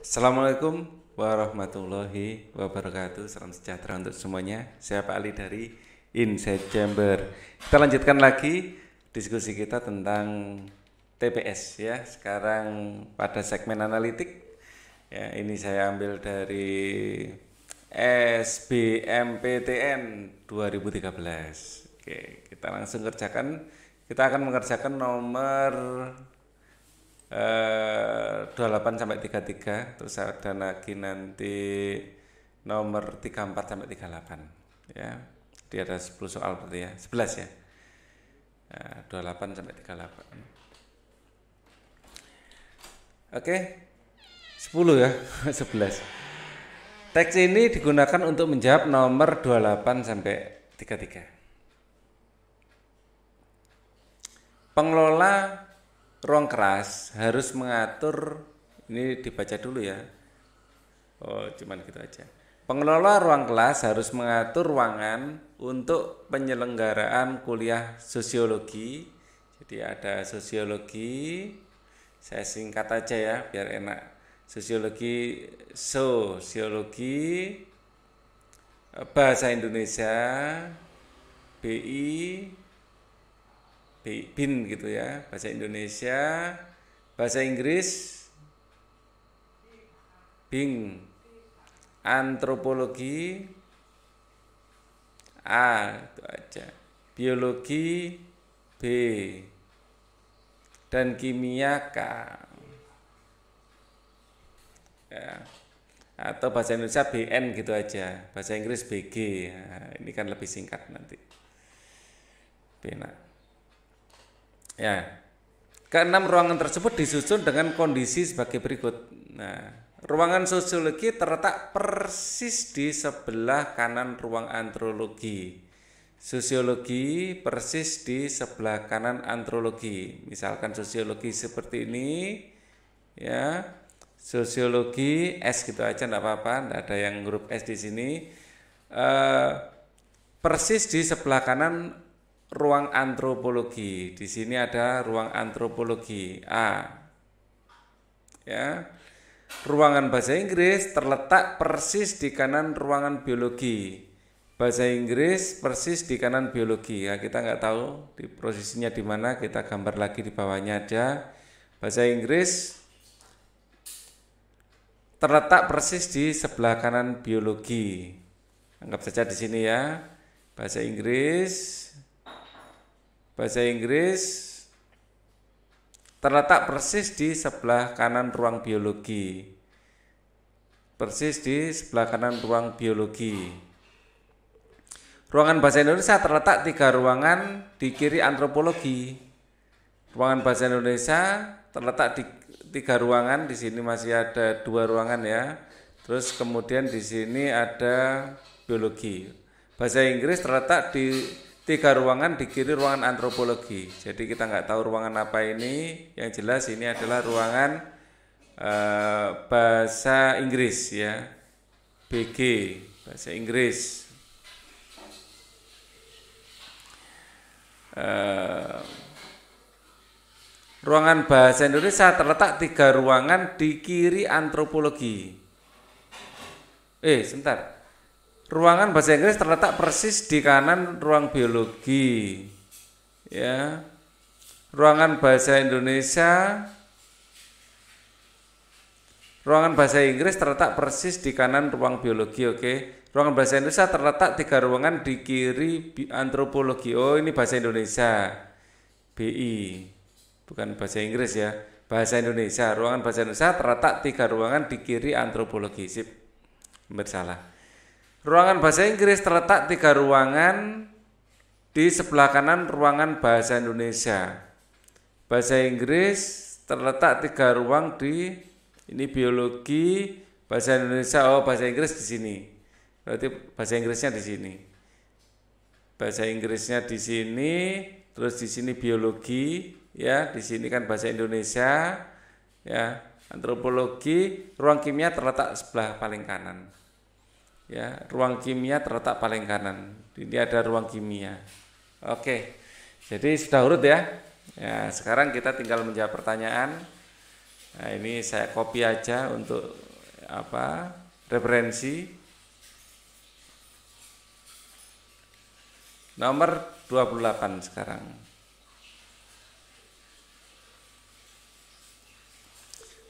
Assalamualaikum warahmatullahi wabarakatuh. Salam sejahtera untuk semuanya. Saya Pak Ali dari Inside Chamber. Kita lanjutkan lagi diskusi kita tentang TPS ya. Sekarang pada segmen analitik. Ya, ini saya ambil dari SBMPTN 2013. Oke, kita langsung kerjakan. Kita akan mengerjakan nomor 28 eh, sampai 33 terus ada lagi nanti nomor 34 sampai 38 ya di ada 10 soal berarti ya 11 ya 28 eh, sampai 38 oke 10 ya 11 teks ini digunakan untuk menjawab nomor 28 sampai 33 pengelola ruang keras harus mengatur ini dibaca dulu ya. Oh, cuman gitu aja. Pengelola ruang kelas harus mengatur ruangan untuk penyelenggaraan kuliah sosiologi. Jadi ada sosiologi, saya singkat aja ya biar enak. Sosiologi, sosiologi, bahasa Indonesia, BI, bin gitu ya bahasa Indonesia bahasa Inggris Bing antropologi A itu aja biologi B dan kimia K ya. atau bahasa Indonesia BN gitu aja bahasa Inggris BG ya. ini kan lebih singkat nanti benar Ya. Keenam ruangan tersebut disusun dengan kondisi sebagai berikut. Nah, ruangan sosiologi terletak persis di sebelah kanan ruang antrologi. Sosiologi persis di sebelah kanan antrologi. Misalkan sosiologi seperti ini, ya sosiologi S gitu aja enggak apa-apa, enggak ada yang grup S di sini. E, persis di sebelah kanan ruang antropologi. Di sini ada ruang antropologi A. Ya. Ruangan bahasa Inggris terletak persis di kanan ruangan biologi. Bahasa Inggris persis di kanan biologi. Ya, kita nggak tahu di posisinya di mana. Kita gambar lagi di bawahnya aja bahasa Inggris terletak persis di sebelah kanan biologi. Anggap saja di sini ya. Bahasa Inggris bahasa Inggris terletak persis di sebelah kanan ruang biologi. Persis di sebelah kanan ruang biologi. Ruangan bahasa Indonesia terletak tiga ruangan di kiri antropologi. Ruangan bahasa Indonesia terletak di tiga ruangan, di sini masih ada dua ruangan ya. Terus kemudian di sini ada biologi. Bahasa Inggris terletak di tiga ruangan di kiri ruangan antropologi. Jadi kita nggak tahu ruangan apa ini. Yang jelas ini adalah ruangan uh, bahasa Inggris ya, BG bahasa Inggris. Uh, ruangan bahasa Indonesia terletak tiga ruangan di kiri antropologi. Eh, sebentar. Ruangan bahasa Inggris terletak persis di kanan ruang biologi. Ya. Ruangan bahasa Indonesia Ruangan bahasa Inggris terletak persis di kanan ruang biologi, oke. Okay? Ruangan bahasa Indonesia terletak tiga ruangan di kiri antropologi. Oh, ini bahasa Indonesia. BI. Bukan bahasa Inggris ya. Bahasa Indonesia. Ruangan bahasa Indonesia terletak tiga ruangan di kiri antropologi. Sip. Bersalah. Ruangan bahasa Inggris terletak tiga ruangan di sebelah kanan ruangan bahasa Indonesia. Bahasa Inggris terletak tiga ruang di ini biologi, bahasa Indonesia, oh bahasa Inggris di sini. Berarti bahasa Inggrisnya di sini. Bahasa Inggrisnya di sini, terus di sini biologi, ya, di sini kan bahasa Indonesia, ya, antropologi, ruang kimia terletak sebelah paling kanan ya ruang kimia terletak paling kanan ini ada ruang kimia oke jadi sudah urut ya ya sekarang kita tinggal menjawab pertanyaan nah ini saya copy aja untuk apa referensi nomor 28 sekarang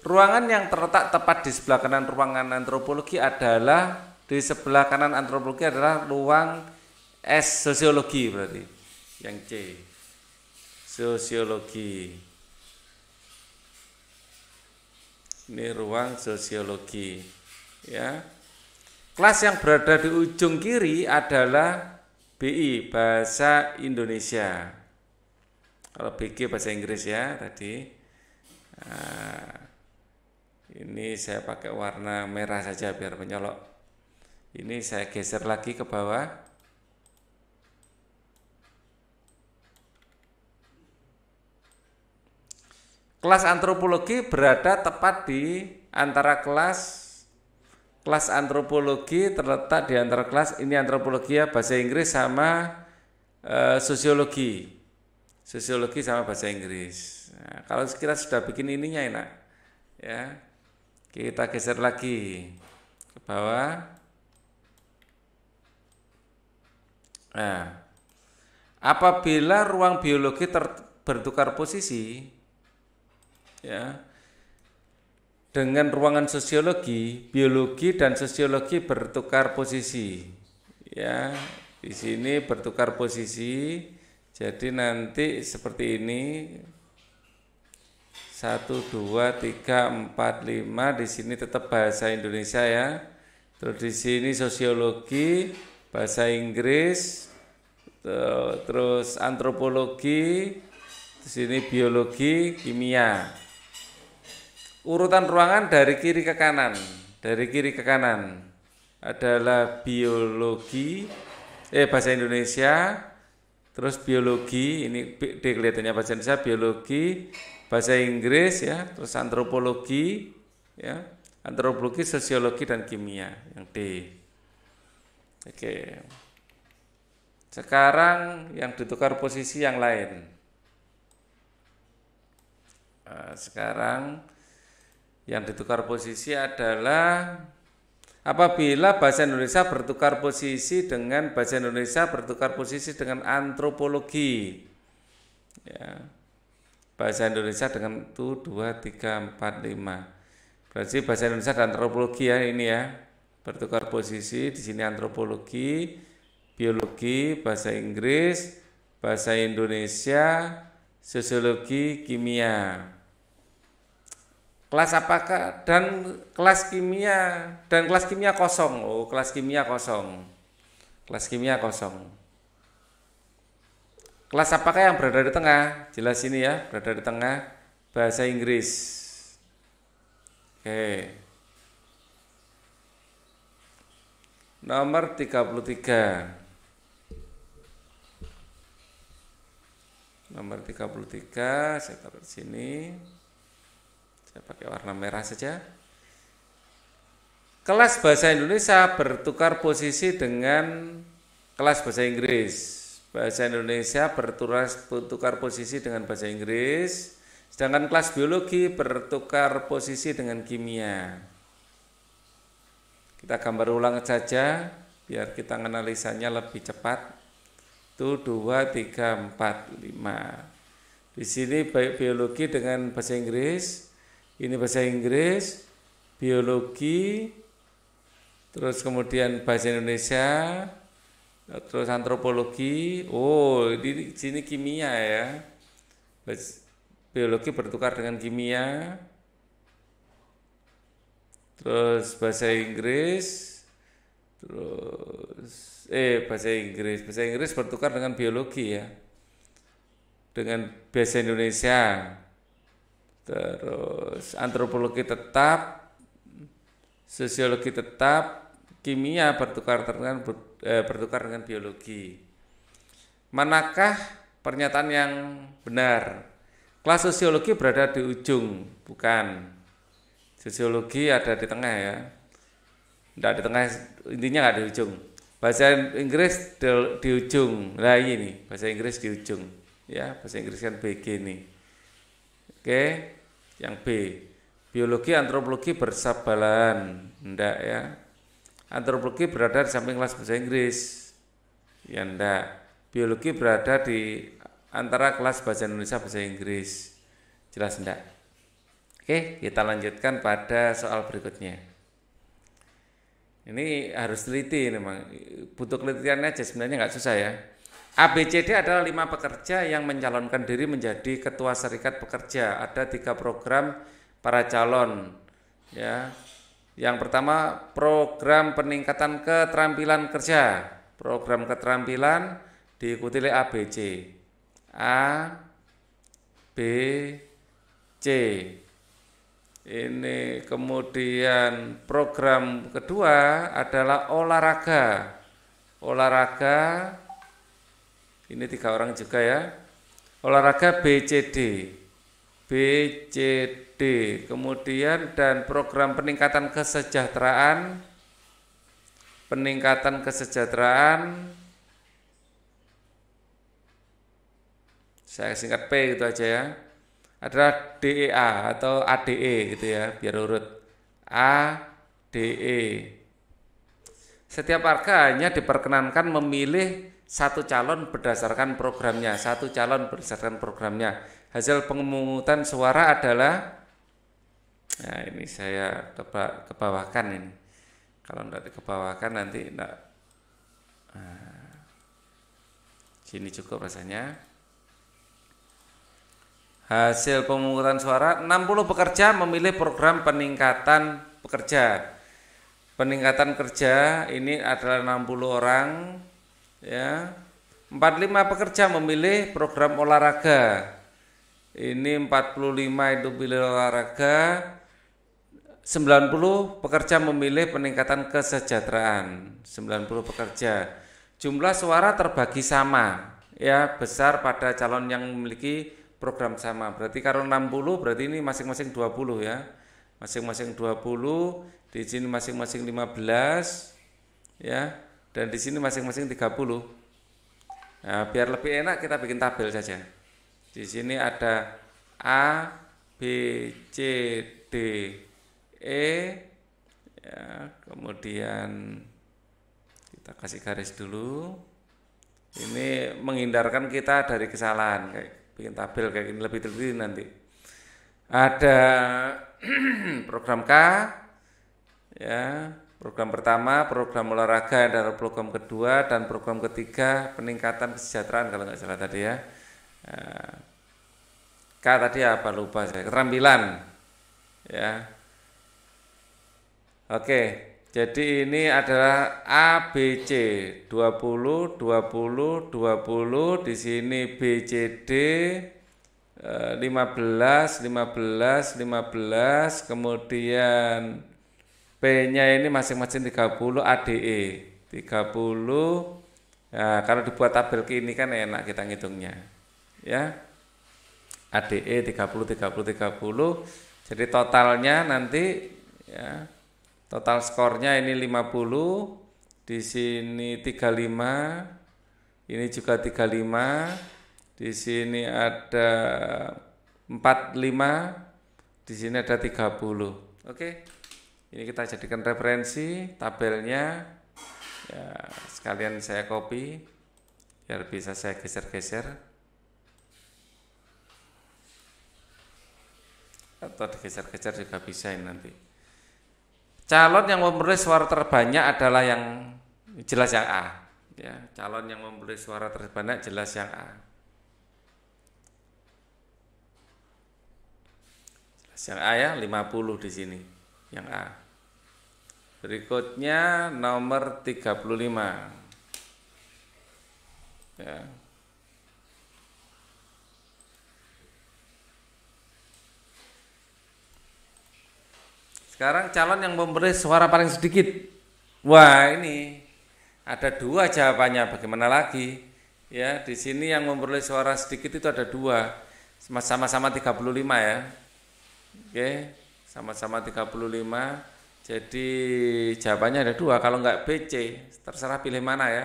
Ruangan yang terletak tepat di sebelah kanan ruangan antropologi adalah di sebelah kanan antropologi adalah ruang S sosiologi berarti. Yang C. Sosiologi. Ini ruang sosiologi. Ya. Kelas yang berada di ujung kiri adalah BI Bahasa Indonesia. Kalau BG bahasa Inggris ya tadi. Nah, ini saya pakai warna merah saja biar menyolok ini saya geser lagi ke bawah. Kelas antropologi berada tepat di antara kelas kelas antropologi terletak di antara kelas ini antropologi ya bahasa Inggris sama e, sosiologi. Sosiologi sama bahasa Inggris. Nah, kalau kita sudah bikin ininya enak. Ya. Kita geser lagi ke bawah. Nah, apabila ruang biologi ter, bertukar posisi ya dengan ruangan sosiologi, biologi dan sosiologi bertukar posisi. Ya, di sini bertukar posisi. Jadi nanti seperti ini satu dua tiga empat lima, di sini tetap bahasa Indonesia ya. Terus di sini sosiologi, bahasa Inggris terus antropologi di sini biologi kimia urutan ruangan dari kiri ke kanan dari kiri ke kanan adalah biologi eh bahasa Indonesia terus biologi ini D kelihatannya bahasa Indonesia biologi bahasa Inggris ya terus antropologi ya antropologi sosiologi dan kimia yang D Oke. Sekarang yang ditukar posisi yang lain. Nah, sekarang yang ditukar posisi adalah apabila bahasa Indonesia bertukar posisi dengan bahasa Indonesia bertukar posisi dengan antropologi. Ya. Bahasa Indonesia dengan itu 2 3 4 5. Berarti bahasa Indonesia dan antropologi ya ini ya bertukar posisi di sini antropologi, biologi, bahasa Inggris, bahasa Indonesia, sosiologi, kimia. Kelas apakah dan kelas kimia dan kelas kimia kosong. Oh, kelas kimia kosong. Kelas kimia kosong. Kelas apakah yang berada di tengah? Jelas ini ya, berada di tengah bahasa Inggris. Oke. Okay. Nomor 33 Nomor 33 Saya taruh di sini Saya pakai warna merah saja Kelas Bahasa Indonesia bertukar posisi dengan kelas Bahasa Inggris Bahasa Indonesia bertukar posisi dengan Bahasa Inggris Sedangkan kelas biologi bertukar posisi dengan kimia kita gambar ulang saja biar kita analisanya lebih cepat. Itu 2, 3, 4, 5. Di sini baik biologi dengan bahasa Inggris, ini bahasa Inggris, biologi, terus kemudian bahasa Indonesia, terus antropologi, oh di sini kimia ya, biologi bertukar dengan kimia, terus bahasa Inggris terus eh bahasa Inggris bahasa Inggris bertukar dengan biologi ya dengan bahasa Indonesia terus antropologi tetap sosiologi tetap kimia bertukar dengan eh, bertukar dengan biologi manakah pernyataan yang benar kelas sosiologi berada di ujung bukan sosiologi ada di tengah ya tidak di tengah intinya nggak di ujung bahasa Inggris di, di ujung Nah ini bahasa Inggris di ujung ya bahasa Inggris kan BG ini oke yang B biologi antropologi bersabalan enggak ya antropologi berada di samping kelas bahasa Inggris ya enggak biologi berada di antara kelas bahasa Indonesia bahasa Inggris jelas enggak Oke, kita lanjutkan pada soal berikutnya. Ini harus teliti memang. Butuh kelitiannya aja sebenarnya nggak susah ya. ABCD adalah lima pekerja yang mencalonkan diri menjadi ketua serikat pekerja. Ada tiga program para calon. Ya, yang pertama program peningkatan keterampilan kerja. Program keterampilan diikuti oleh ABC. A, B, C. Ini kemudian program kedua adalah olahraga. Olahraga ini tiga orang juga ya. Olahraga BCD. BCD. Kemudian dan program peningkatan kesejahteraan peningkatan kesejahteraan saya singkat P gitu aja ya adalah DEA atau ADE gitu ya biar urut ADE setiap warga hanya diperkenankan memilih satu calon berdasarkan programnya satu calon berdasarkan programnya hasil pengumutan suara adalah nah ini saya coba kebawakan ini kalau tidak dikebawakan nanti tidak nah, sini cukup rasanya hasil pemungutan suara 60 pekerja memilih program peningkatan pekerja peningkatan kerja ini adalah 60 orang ya 45 pekerja memilih program olahraga ini 45 itu pilih olahraga 90 pekerja memilih peningkatan kesejahteraan 90 pekerja jumlah suara terbagi sama ya besar pada calon yang memiliki program sama. Berarti kalau 60 berarti ini masing-masing 20 ya. Masing-masing 20, di sini masing-masing 15 ya dan di sini masing-masing 30. Nah, biar lebih enak kita bikin tabel saja. Di sini ada A, B, C, D, E, ya, kemudian kita kasih garis dulu. Ini menghindarkan kita dari kesalahan kayak bikin tabel kayak gini lebih teliti nanti. Ada program K, ya program pertama, program olahraga, dan program kedua dan program ketiga peningkatan kesejahteraan kalau nggak salah tadi ya. Eh, K tadi apa lupa saya keterampilan, ya. Oke, jadi ini adalah ABC 20 20 20 di sini BCD 15 15 15 kemudian P-nya ini masing-masing 30 ADE 30 nah, kalau dibuat tabel ini kan enak kita ngitungnya ya ADE 30 30 30 jadi totalnya nanti ya Total skornya ini 50, di sini 35, ini juga 35, di sini ada 45, di sini ada 30. Oke. Ini kita jadikan referensi tabelnya. Ya, sekalian saya copy biar bisa saya geser-geser. Atau digeser-geser juga bisa ini nanti. Calon yang memperoleh suara terbanyak adalah yang jelas yang A. Ya, calon yang memperoleh suara terbanyak jelas yang A. Jelas yang A ya, 50 di sini. Yang A. Berikutnya nomor 35. Ya. Sekarang calon yang memberi suara paling sedikit. Wah, ini ada dua jawabannya. Bagaimana lagi? Ya, di sini yang memperoleh suara sedikit itu ada dua. Sama-sama 35 ya. Oke, sama-sama 35. Jadi jawabannya ada dua. Kalau enggak B, C. Terserah pilih mana ya.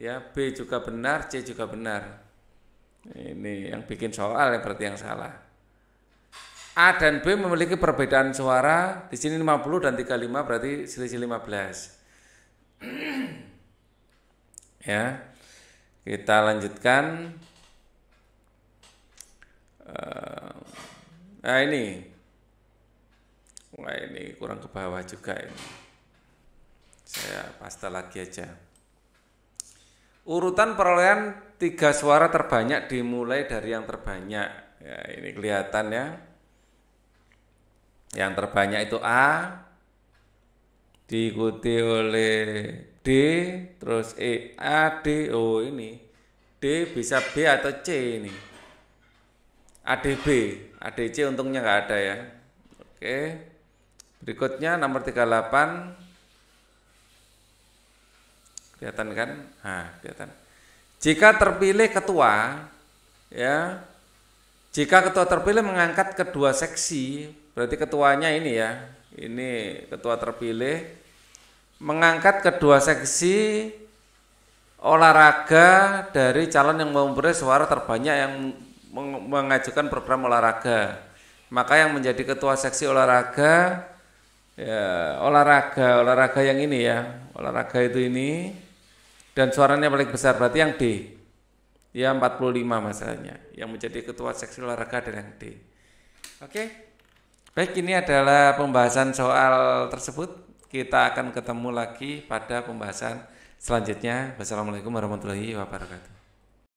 Ya, B juga benar, C juga benar. Ini yang bikin soal yang berarti yang salah. A dan B memiliki perbedaan suara di sini 50 dan 35 berarti selisih 15 ya kita lanjutkan eh, nah ini wah ini kurang ke bawah juga ini saya pasta lagi aja urutan perolehan tiga suara terbanyak dimulai dari yang terbanyak ya ini kelihatan ya yang terbanyak itu A, diikuti oleh D, terus E, A, D, O oh, ini. D bisa B atau C ini. B ADB, C untungnya nggak ada ya. Oke, berikutnya nomor 38. Kelihatan kan? Nah, kelihatan. Jika terpilih ketua, ya jika ketua terpilih mengangkat kedua seksi, berarti ketuanya ini ya, ini ketua terpilih mengangkat kedua seksi olahraga dari calon yang memperoleh suara terbanyak yang mengajukan program olahraga. Maka yang menjadi ketua seksi olahraga ya, olahraga olahraga yang ini ya, olahraga itu ini dan suaranya paling besar berarti yang D. Ya 45 masalahnya yang menjadi ketua seksi olahraga dan D. Oke. Baik, ini adalah pembahasan soal tersebut. Kita akan ketemu lagi pada pembahasan selanjutnya. Wassalamualaikum warahmatullahi wabarakatuh.